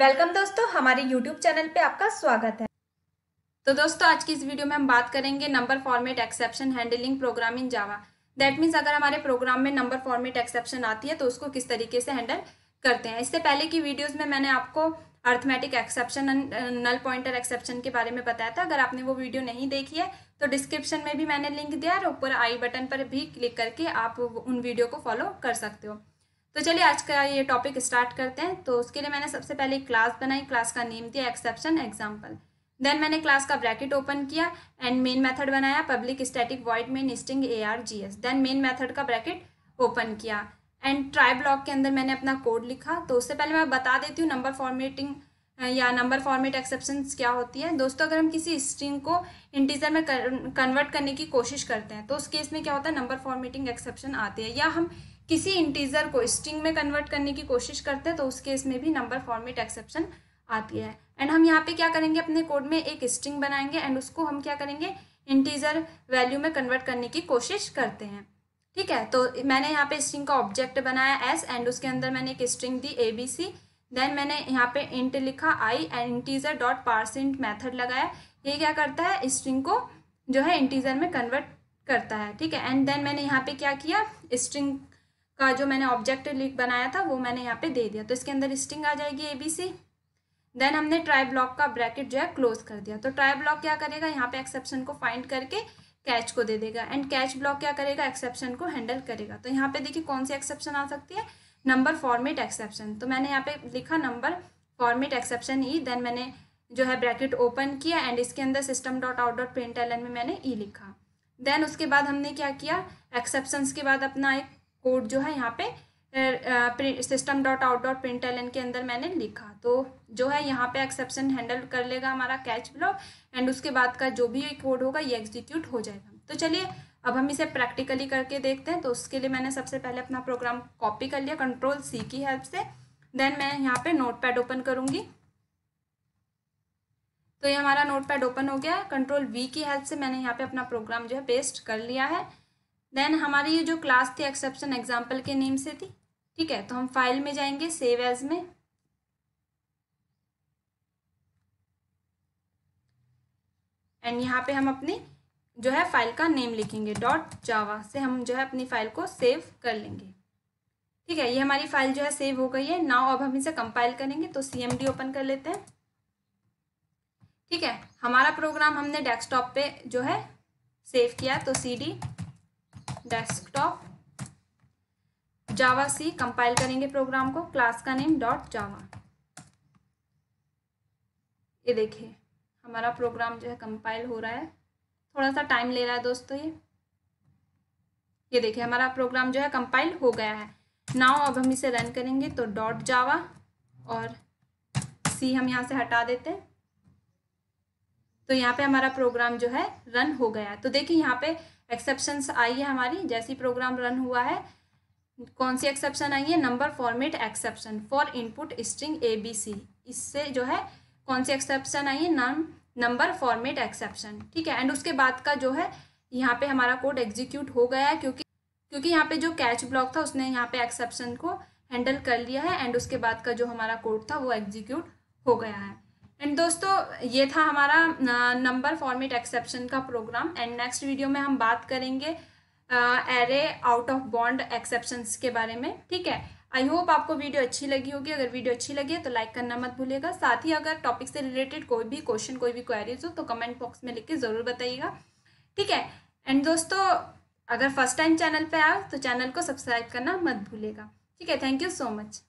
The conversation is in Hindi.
वेलकम दोस्तों हमारे YouTube चैनल पे आपका स्वागत है तो दोस्तों आज की इस वीडियो में हम बात करेंगे number format exception handling program in Java that means अगर हमारे प्रोग्राम में नंबर फॉर्मेट एक्सेप्शन आती है तो उसको किस तरीके से हैंडल करते हैं इससे पहले की वीडियोज में मैंने आपको arithmetic exception null pointer exception के बारे में बताया था अगर आपने वो वीडियो नहीं देखी है तो डिस्क्रिप्शन में भी मैंने लिंक दिया और ऊपर आई बटन पर भी क्लिक करके आप उन वीडियो को फॉलो कर सकते हो तो चलिए आज का ये टॉपिक स्टार्ट करते हैं तो उसके लिए मैंने सबसे पहले क्लास बनाई क्लास का नेम दिया एक्सेप्शन एग्जाम्पल देन मैंने क्लास का ब्रैकेट ओपन किया एंड मेन मेथड बनाया public static void main string A R G S then main method का ब्रैकेट ओपन किया एंड ट्राई ब्लॉक के अंदर मैंने अपना कोड लिखा तो उससे पहले मैं बता देती हूँ नंबर फॉर्मेटिंग या नंबर फॉर्मेट एक्सेप्शन क्या होती है दोस्तों अगर हम किसी स्ट्रिंग को इंटीजर में कन्वर्ट करने की कोशिश करते हैं तो उस केस में क्या होता है नंबर फॉर्मेटिंग एक्सेप्शन आती है या हम किसी इंटीजर को स्ट्रिंग में कन्वर्ट करने की कोशिश करते हैं तो उस केस में भी नंबर फॉर्मेट एक्सेप्शन आती है एंड हम यहाँ पे क्या करेंगे अपने कोड में एक स्ट्रिंग बनाएंगे एंड उसको हम क्या करेंगे इंटीजर वैल्यू में कन्वर्ट करने की कोशिश करते हैं ठीक है तो मैंने यहाँ पे स्ट्रिंग का ऑब्जेक्ट बनाया एस एंड उसके अंदर मैंने एक स्ट्रिंग दी ए बी सी देन मैंने यहाँ पे इंट लिखा I and integer dot parse int method लगाया ये क्या करता है स्ट्रिंग को जो है इंटीजर में कन्वर्ट करता है ठीक है एंड देन मैंने यहाँ पे क्या किया स्ट्रिंग का जो मैंने ऑब्जेक्ट लिख बनाया था वो मैंने यहाँ पे दे दिया तो इसके अंदर स्ट्रिंग आ जाएगी ए बी सी देन हमने ट्राई ब्लॉक का ब्रैकेट जो है क्लोज कर दिया तो ट्राई ब्लॉक क्या करेगा यहाँ पे एक्सेप्शन को फाइंड करके कैच को दे देगा एंड कैच ब्लॉक क्या करेगा एक्सेप्शन को हैंडल करेगा तो यहाँ पे देखिए कौन सी एक्सेप्शन आ सकती है नंबर फॉर्मेट एक्सेप्शन तो मैंने यहाँ पे लिखा number format exception E then मैंने जो है ब्रैकेट ओपन किया एंड इसके अंदर system dot out dot print L में मैंने ई लिखा देन उसके बाद हमने क्या किया एक्सेप्शन के बाद अपना एक कोड जो है यहाँ पे system dot out dot print println के अंदर मैंने लिखा तो जो है यहाँ पे एक्सेप्शन हैंडल कर लेगा हमारा कैच ब्लॉक एंड उसके बाद का जो भी कोड होगा ये एग्जीक्यूट हो जाएगा तो चलिए अब हम इसे प्रैक्टिकली करके देखते हैं तो उसके लिए मैंने सबसे पहले अपना प्रोग्राम कॉपी कर लिया कंट्रोल सी की हेल्प से देन मैं यहाँ पे नोटपैड ओपन करूँगी तो ये हमारा नोटपैड ओपन हो गया कंट्रोल वी की हेल्प से मैंने यहाँ पे अपना प्रोग्राम जो है पेस्ट कर लिया है देन हमारी ये जो क्लास थी एक्सेप्शन एग्जाम्पल के नेम से थी ठीक है तो हम फाइल में जाएंगे सेव एज में एंड यहाँ पे हम अपनी जो है फाइल का नेम लिखेंगे डॉट जावा से हम जो है अपनी फाइल को सेव कर लेंगे ठीक है ये हमारी फाइल जो है सेव हो गई है नाउ अब हम इसे कंपाइल करेंगे तो सी एम डी ओपन कर लेते हैं ठीक है हमारा प्रोग्राम हमने डेस्कटॉप पे जो है सेव किया तो cd desktop javac compile करेंगे प्रोग्राम को क्लास का नेम डॉट जावा ये देखिए हमारा प्रोग्राम जो है कंपाइल हो रहा है थोड़ा सा टाइम ले रहा है दोस्तों ये ये देखिए हमारा प्रोग्राम जो है कंपाइल हो गया है नाउ अब हम इसे रन करेंगे तो डॉट जावा और सी हम यहाँ से हटा देते हैं तो यहाँ पे हमारा प्रोग्राम जो है रन हो गया तो देखिए यहाँ पे एक्सेप्शन आई है हमारी जैसी प्रोग्राम रन हुआ है कौन सी एक्सेप्शन आई है number format exception for input string A B C इससे जो है कौन सी एक्सेप्शन आई है नाम नंबर फॉर्मेट एक्सेप्शन ठीक है एंड उसके बाद का जो है यहाँ पे हमारा कोड एग्जीक्यूट हो गया है क्योंकि क्योंकि यहाँ पे जो कैच ब्लॉक था उसने यहाँ पे एक्सेप्शन को हैंडल कर लिया है एंड उसके बाद का जो हमारा कोड था वो एग्जीक्यूट हो गया है एंड दोस्तों ये था हमारा नंबर फॉर्मेट एक्सेप्शन का प्रोग्राम एंड नेक्स्ट वीडियो में हम बात करेंगे array out of bound exception के बारे में ठीक है आई होप आपको वीडियो अच्छी लगी होगी अगर वीडियो अच्छी लगी है तो लाइक करना मत भूलिएगा साथ ही अगर टॉपिक से रिलेटेड कोई भी क्वेश्चन कोई भी क्वेरीज हो तो कमेंट बॉक्स में लिख के ज़रूर बताइएगा ठीक है एंड दोस्तों अगर फर्स्ट टाइम चैनल पे आए तो चैनल को सब्सक्राइब करना मत भूलेगा ठीक है थैंक यू सो मच